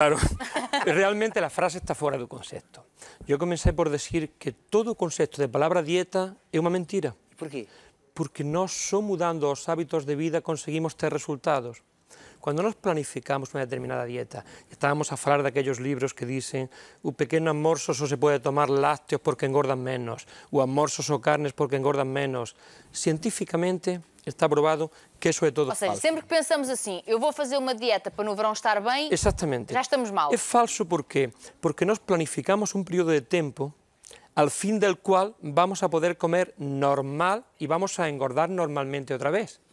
Claro, realmente la frase está fuera de concepto. Yo comencé por decir que todo concepto de palabra dieta es una mentira. ¿Por qué? Porque no solo mudando los hábitos de vida conseguimos tener resultados. Cuando nos planificamos una determinada dieta, estábamos a hablar de aquellos libros que dicen un pequeño almuerzo se puede tomar lácteos porque engordan menos, o almuerzos o carnes porque engordan menos. Científicamente está provado que isso é todo Ou seja, falso. sempre que pensamos assim, eu vou fazer uma dieta para no verão estar bem, Exatamente. já estamos mal. É falso porque porque nós planificamos um período de tempo ao fim do qual vamos a poder comer normal e vamos a engordar normalmente outra vez.